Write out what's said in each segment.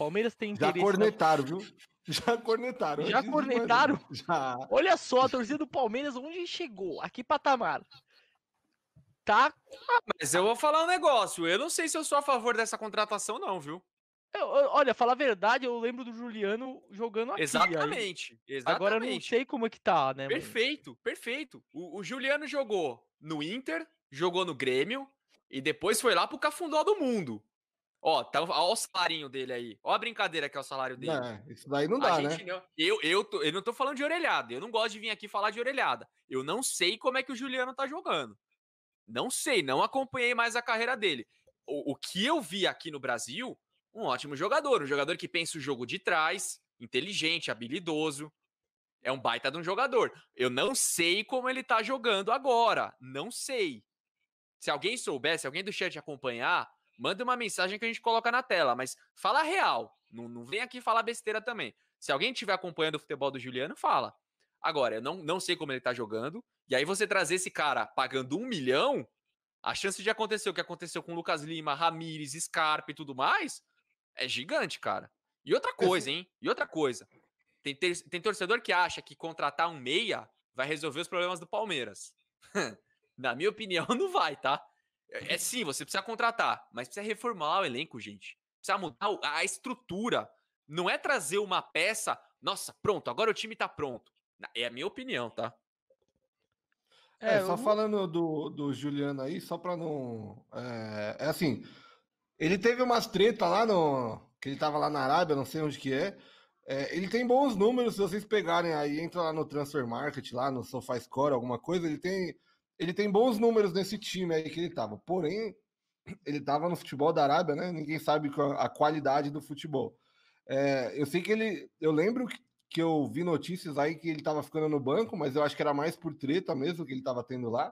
Palmeiras tem interesse. Já cornetaram, viu? Já cornetaram. Já cornetaram? Já. Olha só, a torcida do Palmeiras, onde chegou? Aqui patamar. Tá. Ah, mas eu vou falar um negócio. Eu não sei se eu sou a favor dessa contratação, não, viu? Eu, eu, olha, falar a verdade, eu lembro do Juliano jogando aqui. Exatamente, exatamente. Agora eu não sei como é que tá, né? Perfeito, mano? perfeito. O, o, Juliano jogou no Inter, jogou no Grêmio e depois foi lá pro Cafundó do Mundo. Ó, tá, ó o salarinho dele aí. Ó a brincadeira que é o salário dele. É, isso daí não dá, né? Não, eu, eu, tô, eu não tô falando de orelhada. Eu não gosto de vir aqui falar de orelhada. Eu não sei como é que o Juliano tá jogando. Não sei, não acompanhei mais a carreira dele. O, o que eu vi aqui no Brasil, um ótimo jogador. Um jogador que pensa o jogo de trás, inteligente, habilidoso. É um baita de um jogador. Eu não sei como ele tá jogando agora. Não sei. Se alguém soubesse alguém do chat acompanhar manda uma mensagem que a gente coloca na tela, mas fala real. Não, não vem aqui falar besteira também. Se alguém estiver acompanhando o futebol do Juliano, fala. Agora, eu não, não sei como ele tá jogando. E aí você trazer esse cara pagando um milhão, a chance de acontecer o que aconteceu com Lucas Lima, Ramires, Scarpa e tudo mais, é gigante, cara. E outra coisa, hein? E outra coisa. Tem, ter, tem torcedor que acha que contratar um meia vai resolver os problemas do Palmeiras. Na minha opinião, não vai, tá? É, é, sim, você precisa contratar, mas precisa reformular o elenco, gente. Precisa mudar a estrutura. Não é trazer uma peça, nossa, pronto, agora o time tá pronto. É a minha opinião, tá? É, é só falando do, do Juliano aí, só pra não. É, é assim, ele teve umas treta lá no. Que ele tava lá na Arábia, não sei onde que é. É, ele tem bons números, se vocês pegarem aí, entra lá no Transfer Market, lá no SofaScore, alguma coisa, ele tem ele tem bons números nesse time aí que ele estava. Porém, ele estava no futebol da Arábia, né? Ninguém sabe a qualidade do futebol. É, eu sei que ele. Eu lembro que eu vi notícias aí que ele estava ficando no banco, mas eu acho que era mais por treta mesmo que ele estava tendo lá.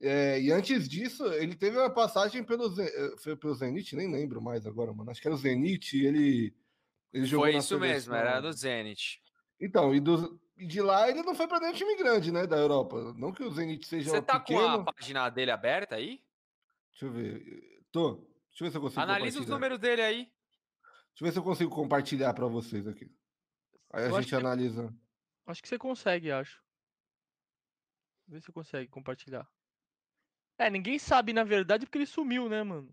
É, e antes disso, ele teve uma passagem pelo, eh, foi pelo Zenit, nem lembro mais agora, mano. Acho que era o Zenit, ele, ele jogou. Foi isso mesmo, era do Zenit. Então, e do, de lá ele não foi para nenhum time grande, né, da Europa. Não que o Zenit seja Você tá pequeno. com a página dele aberta aí? Deixa eu ver. Eh, tô. Deixa eu ver se eu consigo Analisa os números dele aí. Deixa eu ver se eu consigo compartilhar para vocês aqui. Aí eu a gente analisa. Que... Acho que você consegue, acho. Vê se você consegue compartilhar. É, ninguém sabe, na verdade, porque ele sumiu, né, mano?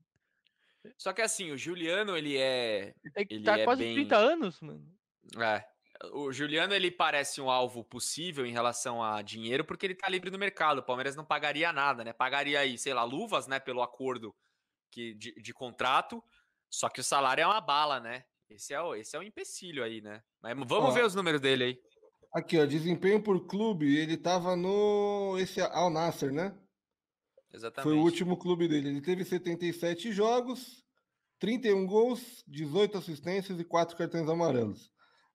Só que assim, o Juliano, ele é. Ele, ele tá é quase bem... 30 anos, mano. É. O Juliano ele parece um alvo possível em relação a dinheiro porque ele está livre no mercado. O Palmeiras não pagaria nada, né? Pagaria aí, sei lá, luvas, né? Pelo acordo que, de, de contrato. Só que o salário é uma bala, né? Esse é o, esse é o empecilho aí, né? Mas vamos ó, ver os números dele aí. Aqui, ó, desempenho por clube, ele tava no esse Al Nasser, né? Exatamente. Foi o último clube dele. Ele teve 77 jogos, 31 gols, 18 assistências e 4 cartões amarelos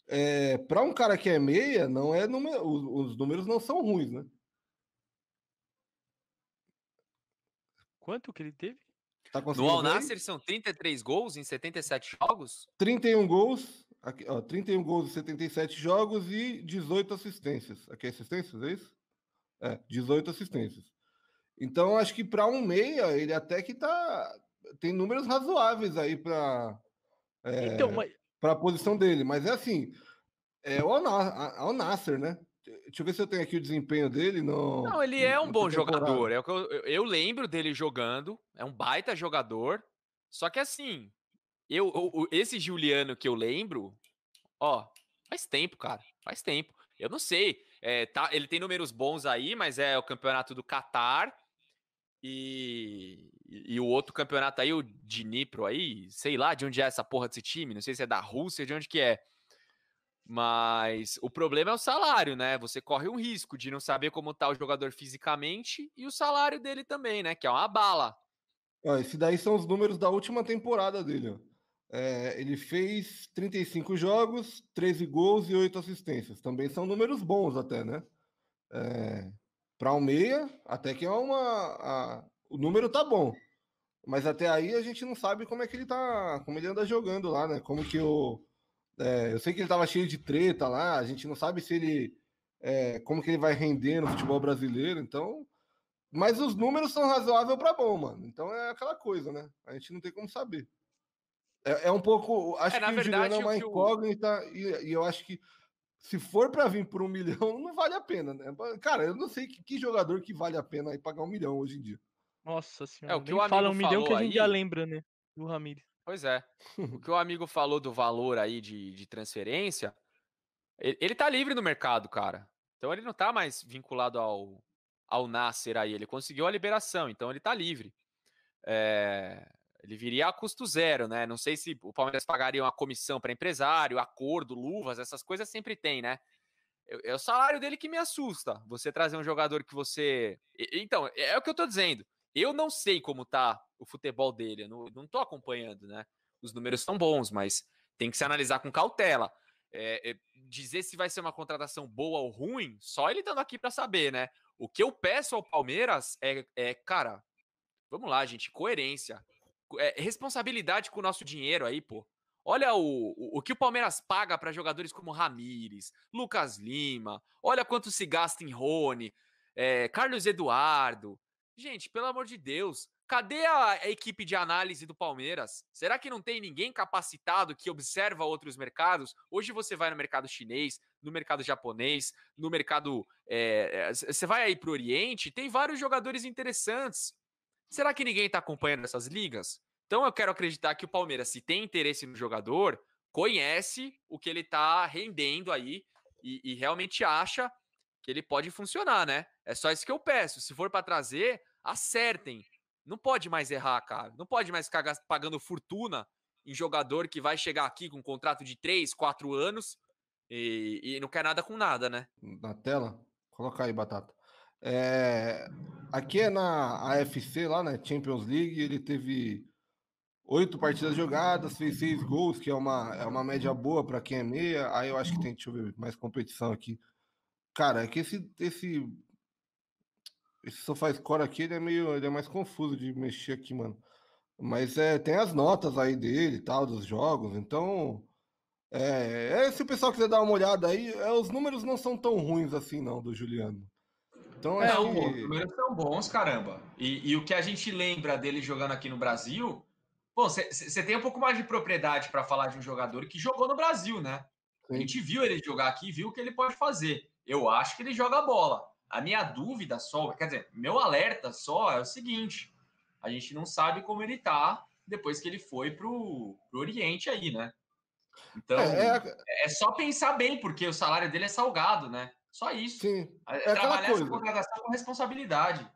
é, para um cara que é meia, não é número, os, os, números não são ruins, né? Quanto que ele teve? Tá no Al Nasser são 33 gols em 77 jogos? 31 gols, aqui, ó, 31 gols em 77 jogos e 18 assistências. Aqui é assistências, é isso? É, 18 assistências. Então acho que para um meia ele até que tá tem números razoáveis aí para é... Então, mas para a posição dele. Mas é assim, é o Al Nasser, né? Deixa eu ver se eu tenho aqui o desempenho dele. No, não, ele é um bom temporada. jogador. É o que eu, eu lembro dele jogando. É um baita jogador. Só que assim, eu, eu, esse Juliano que eu lembro, ó, faz tempo, cara. Faz tempo. Eu não sei. É, tá, ele tem números bons aí, mas é o campeonato do Catar. E, e, o outro campeonato aí, o Dnipro aí, sei lá de onde é essa porra desse time, não sei se é da Rússia, de onde que é. Mas o problema é o salário, né? Você corre um risco de não saber como tá o jogador fisicamente e o salário dele também, né? Que é uma bala. Ah, esse daí são os números da última temporada dele. É, ele fez 35 jogos, 13 gols e 8 assistências. Também são números bons até, né? É, Para o um meia, até que é uma... A, o número tá bom. Mas até aí a gente não sabe como é que ele tá. Como ele anda jogando lá, né? Como que o. É, eu sei que ele tava cheio de treta lá, a gente não sabe se ele. É, como que ele vai render no futebol brasileiro, então. Mas os números são razoáveis para bom, mano. Então é aquela coisa, né? A gente não tem como saber. É, é um pouco. Acho é, que o verdade, Juliano é uma incógnita, eu... E, e, eu acho que se for para vir por um milhão, não vale a pena, né? Cara, eu não sei que, que jogador que vale a pena aí pagar um milhão hoje em dia. Nossa senhora. É, o que o amigo falam, falou milhão que a gente aí... já lembra, né? Do Ramires. Pois é. o que o amigo falou do valor aí de, de transferência, ele, ele tá livre no mercado, cara. Então ele não tá mais vinculado ao, ao Nasser aí. Ele conseguiu a liberação, então ele tá livre. É, ele viria a custo zero, né? Não sei se o Palmeiras pagaria uma comissão para empresário, acordo, luvas, essas coisas sempre tem, né? É o salário dele que me assusta. Você trazer um jogador que você. Então, é, é o que eu tô dizendo. Eu não sei como tá o futebol dele, eu não, não tô acompanhando, né? Os números estão bons, mas tem que se analisar com cautela. É, é, dizer se vai ser uma contratação boa ou ruim, só ele estando aqui para saber, né? O que eu peço ao Palmeiras é, é cara, vamos lá, gente, coerência, é, responsabilidade com o nosso dinheiro aí, pô. Olha o, o, o que o Palmeiras paga para jogadores como Ramires, Lucas Lima, olha quanto se gasta em Rony, é, Carlos Eduardo, Gente, pelo amor de Deus, cadê a equipe de análise do Palmeiras? Será que não tem ninguém capacitado que observa outros mercados? Hoje você vai no mercado chinês, no mercado japonês, no mercado. É, você vai aí para o Oriente, tem vários jogadores interessantes. Será que ninguém está acompanhando essas ligas? Então eu quero acreditar que o Palmeiras, se tem interesse no jogador, conhece o que ele está rendendo aí e, e realmente acha que ele pode funcionar, né? É só isso que eu peço. Se for para trazer, acertem. Não pode mais errar, cara. Não pode mais ficar pagando fortuna em jogador que vai chegar aqui com um contrato de 3, 4 anos e, e não quer nada com nada, né? Na tela? Coloca aí, Batata. É, aqui é na AFC, lá na né, Champions League, ele teve oito partidas jogadas, fez seis gols, que é uma, é uma média boa para quem é meia. Aí eu acho que tem, deixa eu ver, mais competição aqui. Cara, é que esse, esse esse sofá score aqui, ele é meio. Ele é mais confuso de mexer aqui, mano. Mas é, tem as notas aí dele e tal, dos jogos. Então. É, é, se o pessoal quiser dar uma olhada aí, é, os números não são tão ruins assim, não, do Juliano. Então, é, os que... números são bons, caramba. E, e, o que a gente lembra dele jogando aqui no Brasil. Bom, você tem um pouco mais de propriedade para falar de um jogador que jogou no Brasil, né? Sim. A gente viu ele jogar aqui, viu o que ele pode fazer. Eu acho que ele joga bola. A minha dúvida só, quer dizer, meu alerta só é o seguinte: a gente não sabe como ele tá depois que ele foi pro, pro Oriente aí, né? Então, é, é... é só pensar bem, porque o salário dele é salgado, né? Só isso. Sim. É, é trabalhar essa contratação com responsabilidade.